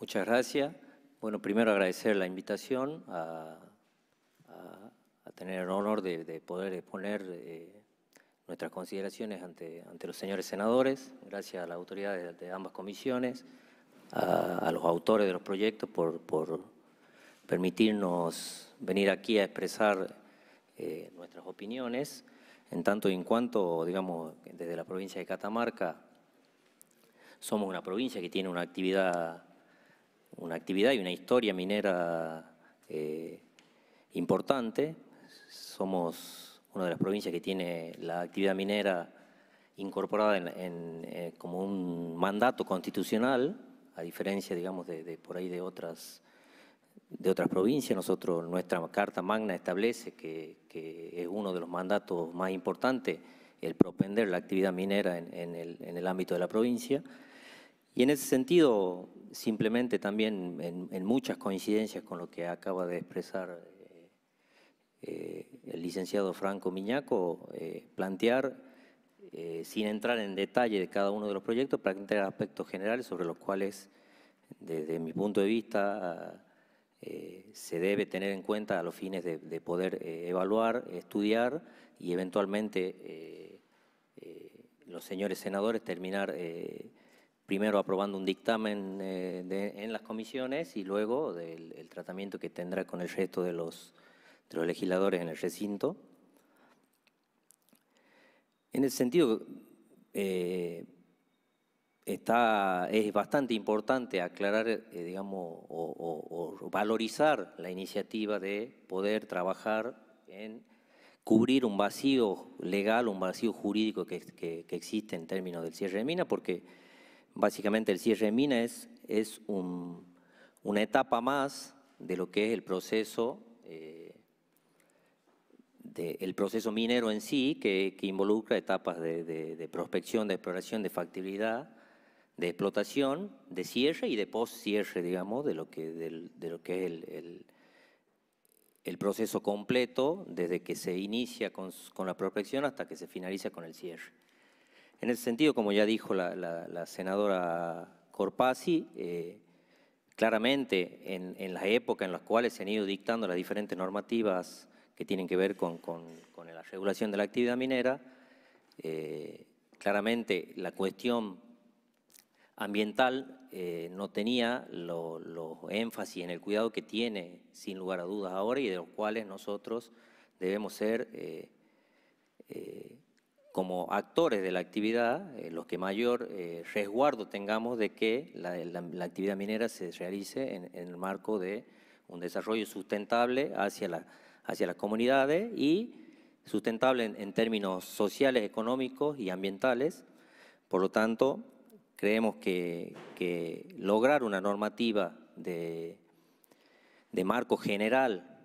Muchas gracias. Bueno, primero agradecer la invitación a, tener el honor de, poder exponer eh, nuestras consideraciones ante, los señores senadores. Gracias a las autoridades de, ambas comisiones, a, los autores de los proyectos por, permitirnos venir aquí a expresar eh, nuestras opiniones. En tanto y en cuanto, digamos, desde la provincia de Catamarca, somos una provincia que tiene una actividad una actividad y una historia minera eh, importante. Somos una de las provincias que tiene la actividad minera incorporada en, eh, como un mandato constitucional, a diferencia, digamos, de, por ahí de otras de otras provincias. Nosotros, nuestra Carta Magna establece que, es uno de los mandatos más importantes el propender la actividad minera en, el, en el ámbito de la provincia. Y en ese sentido, simplemente también en, muchas coincidencias con lo que acaba de expresar eh, eh, el licenciado Franco Miñaco, eh, plantear, sin entrar en detalle de cada uno de los proyectos, plantear aspectos generales sobre los cuales, desde mi punto de vista, se debe tener en cuenta a los fines de, poder evaluar, estudiar y eventualmente los señores senadores terminar primero aprobando un dictamen eh, en las comisiones y luego del tratamiento que tendrá con el resto de los, legisladores en el recinto. En ese sentido, eh, está, es bastante importante aclarar, eh, digamos, o, valorizar la iniciativa de poder trabajar en cubrir un vacío legal, un vacío jurídico que, que, existe en términos del cierre de mina, porque Básicamente el cierre de minas es, una etapa más de lo que es el proceso, eh, proceso minero en sí, que, involucra etapas de, prospección, de exploración, de factibilidad, de explotación, de cierre y de post-cierre, digamos, de lo que, de, lo que es el, proceso completo desde que se inicia con, con la prospección hasta que se finaliza con el cierre. En ese sentido, como ya dijo la, senadora Corpasi, eh, claramente en, en las épocas en las cuales se han ido dictando las diferentes normativas que tienen que ver con, la regulación de la actividad minera, eh, claramente la cuestión ambiental eh, no tenía los lo énfasis en el cuidado que tiene, sin lugar a dudas, ahora y de los cuales nosotros debemos ser como actores de la actividad, eh, los que mayor eh, resguardo tengamos de que la, actividad minera se realice en, el marco de un desarrollo sustentable hacia, la, hacia las comunidades y sustentable en, términos sociales, económicos y ambientales. Por lo tanto, creemos que, lograr una normativa de, de marco general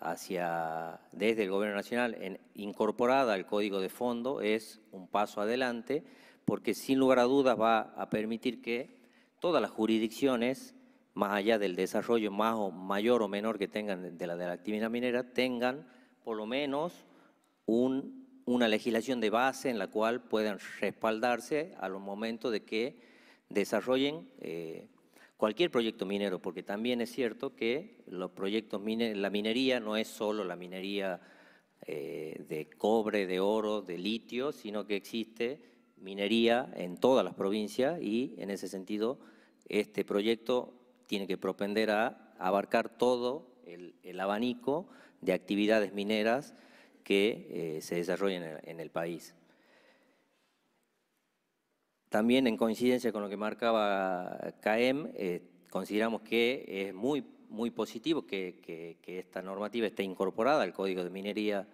hacia, desde el Gobierno Nacional incorporada al Código de Fondo es un paso adelante porque sin lugar a dudas va a permitir que todas las jurisdicciones, más allá del desarrollo más mayor o menor que tengan de la, de la actividad minera, tengan por lo menos una legislación de base en la cual puedan respaldarse a los momentos de que desarrollen eh, cualquier proyecto minero, porque también es cierto que los proyectos la minería no es solo la minería eh, de cobre, de oro, de litio, sino que existe minería en todas las provincias y en ese sentido este proyecto tiene que propender a abarcar todo el, abanico de actividades mineras que eh, se desarrollan en el país. También en coincidencia con lo que marcaba CAEM, eh, consideramos que es muy, muy positivo que, esta normativa esté incorporada al Código de Minería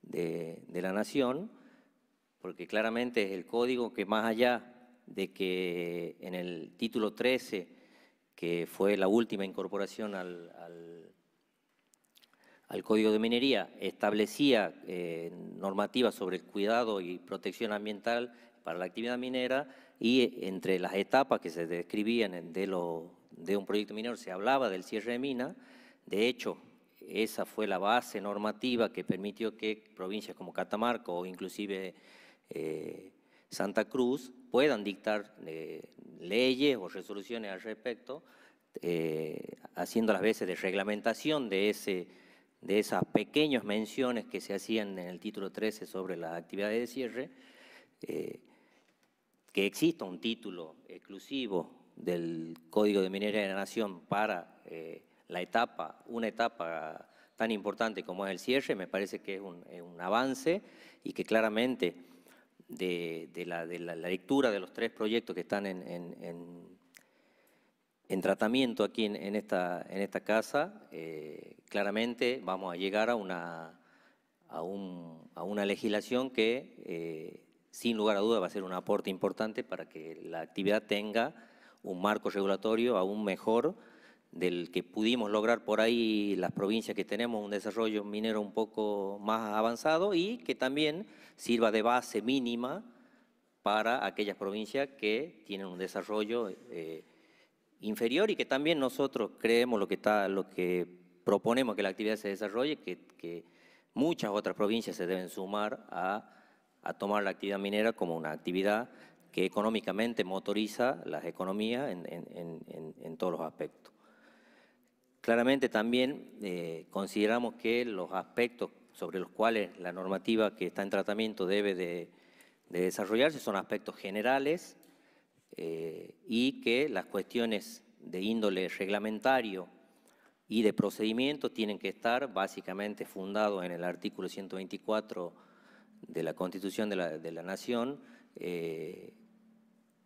de, la Nación, porque claramente es el código que más allá de que en el título 13, que fue la última incorporación al, Código de Minería establecía eh, normativas sobre el cuidado y protección ambiental, para la actividad minera y entre las etapas que se describían de, un proyecto minero se hablaba del cierre de mina. De hecho, esa fue la base normativa que permitió que provincias como Catamarca o inclusive eh, Santa Cruz puedan dictar eh, leyes o resoluciones al respecto, eh, haciendo las veces de reglamentación de, de esas pequeñas menciones que se hacían en el título 13 sobre las actividades de cierre que exista un título exclusivo del Código de Minería de la Nación para eh, la etapa, una etapa tan importante como es el cierre, me parece que es un, avance y que claramente de, la, lectura de los tres proyectos que están en, tratamiento aquí en, esta, casa, eh, claramente vamos a llegar a una, a, una legislación que eh, sin lugar a duda va a ser un aporte importante para que la actividad tenga un marco regulatorio aún mejor del que pudimos lograr por ahí las provincias que tenemos un desarrollo minero un poco más avanzado y que también sirva de base mínima para aquellas provincias que tienen un desarrollo eh, inferior y que también nosotros creemos lo que, está, lo que proponemos que la actividad se desarrolle, que muchas otras provincias se deben sumar a a tomar la actividad minera como una actividad que económicamente motoriza las economías en, todos los aspectos. Claramente también eh, consideramos que los aspectos sobre los cuales la normativa que está en tratamiento debe de, desarrollarse son aspectos generales eh, y que las cuestiones de índole reglamentario y de procedimiento tienen que estar básicamente fundados en el artículo 124 de la Constitución de la, Nación eh,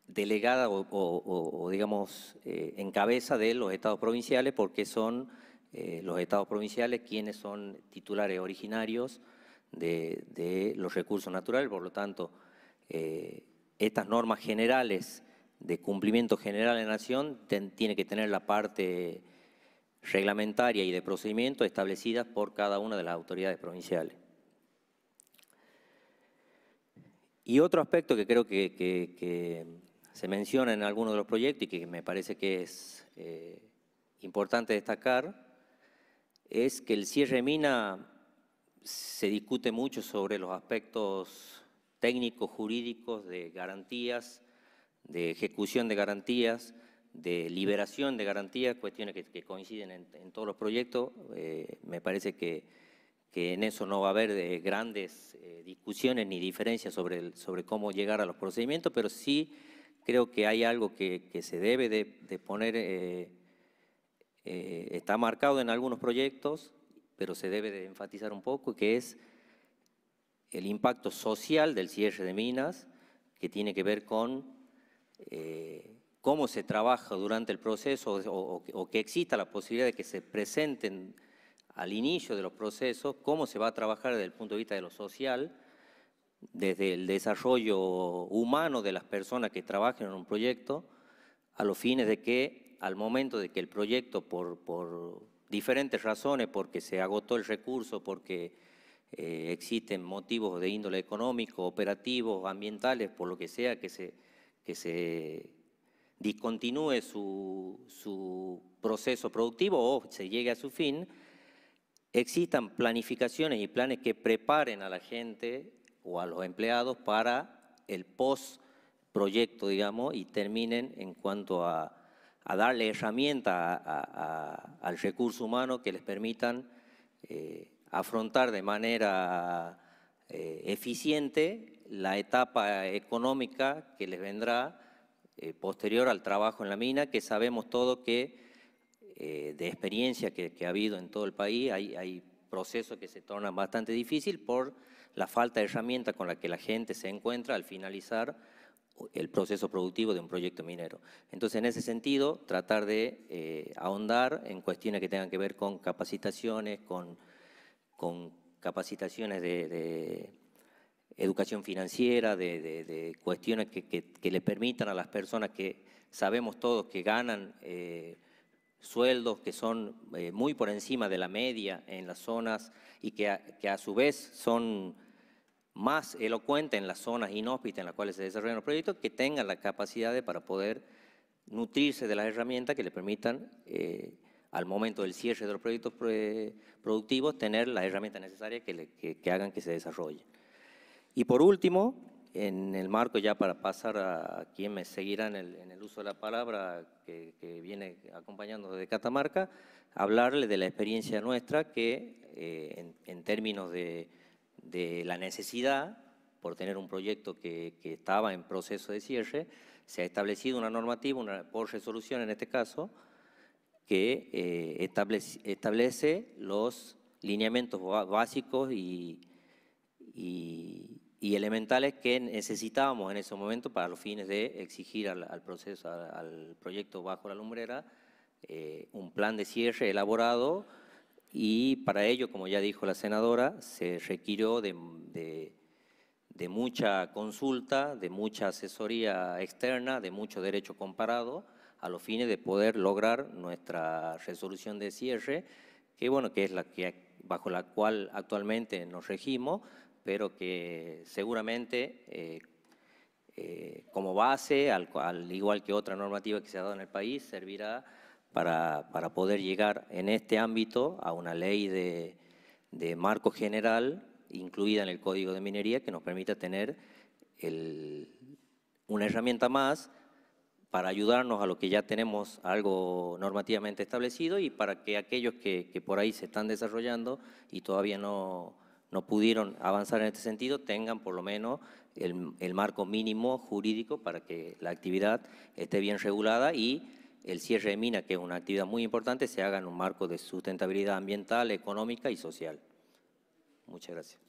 delegada o, digamos, eh, en cabeza de los estados provinciales, porque son eh, los estados provinciales quienes son titulares originarios de, los recursos naturales, por lo tanto, estas normas generales de cumplimiento general de la nación tienen tiene que tener la parte reglamentaria y de procedimiento establecidas por cada una de las autoridades provinciales. Y otro aspecto que creo que, se menciona en algunos de los proyectos y que me parece que es eh, importante destacar es que el cierre mina se discute mucho sobre los aspectos técnicos, jurídicos, de garantías, de ejecución de garantías, de liberación de garantías, cuestiones que, coinciden en, todos los proyectos. Eh, me parece que que en eso no va a haber eh, grandes eh, discusiones ni diferencias sobre, sobre cómo llegar a los procedimientos, pero sí creo que hay algo que, se debe de, poner, eh, está marcado en algunos proyectos, pero se debe de enfatizar un poco, que es el impacto social del cierre de minas, que tiene que ver con cómo se trabaja durante el proceso o que exista la posibilidad de que se presenten al inicio de los procesos, cómo se va a trabajar desde el punto de vista de lo social, desde el desarrollo humano de las personas que trabajen en un proyecto, a los fines de que al momento de que el proyecto, por, diferentes razones, porque se agotó el recurso, porque eh, existen motivos de índole económico, operativos, ambientales, por lo que sea, que se, discontinúe su proceso productivo o se llegue a su fin, existan planificaciones y planes que preparen a la gente o a los empleados para el post proyecto, digamos, y terminen en cuanto a, darle herramientas al recurso humano que les permitan eh, afrontar de manera eh, eficiente la etapa económica que les vendrá eh, posterior al trabajo en la mina, que sabemos todo que eh, de experiencia que, ha habido en todo el país, hay, hay procesos que se tornan bastante difícil por la falta de herramientas con la que la gente se encuentra al finalizar el proceso productivo de un proyecto minero. Entonces, en ese sentido, tratar de eh, ahondar en cuestiones que tengan que ver con capacitaciones, con, capacitaciones de, educación financiera, de, cuestiones que, le permitan a las personas que sabemos todos que ganan eh, sueldos que son eh, muy por encima de la media en las zonas y que a, su vez son más elocuentes en las zonas inhóspitas en las cuales se desarrollan los proyectos, que tengan la capacidad para poder nutrirse de las herramientas que le permitan, eh, al momento del cierre de los proyectos productivos, tener las herramientas necesarias que, que hagan que se desarrolle. Y por último, en el marco, ya para pasar a, quien me seguirá en el, uso de la palabra que, viene acompañando desde Catamarca, hablarle de la experiencia nuestra que eh, en, términos de, la necesidad, por tener un proyecto que, estaba en proceso de cierre, se ha establecido una normativa, una, por resolución en este caso, que eh, establece, los lineamientos básicos y, y y elementales que necesitábamos en ese momento para los fines de exigir al, proceso, al, proyecto bajo la lumbrera, eh, un plan de cierre elaborado y para ello, como ya dijo la senadora, se requirió de, mucha consulta, de mucha asesoría externa, de mucho derecho comparado, a los fines de poder lograr nuestra resolución de cierre, que bueno, que es la que bajo la cual actualmente nos regimos, pero que seguramente eh, eh, como base, al, al, igual que otra normativa que se ha dado en el país, servirá para, poder llegar en este ámbito a una ley de, marco general incluida en el Código de Minería que nos permita tener una herramienta más para ayudarnos a lo que ya tenemos algo normativamente establecido y para que aquellos que por ahí se están desarrollando y todavía no, no pudieron avanzar en este sentido, tengan por lo menos el, marco mínimo jurídico para que la actividad esté bien regulada y el cierre de mina, que es una actividad muy importante, se haga en un marco de sustentabilidad ambiental, económica y social. Muchas gracias.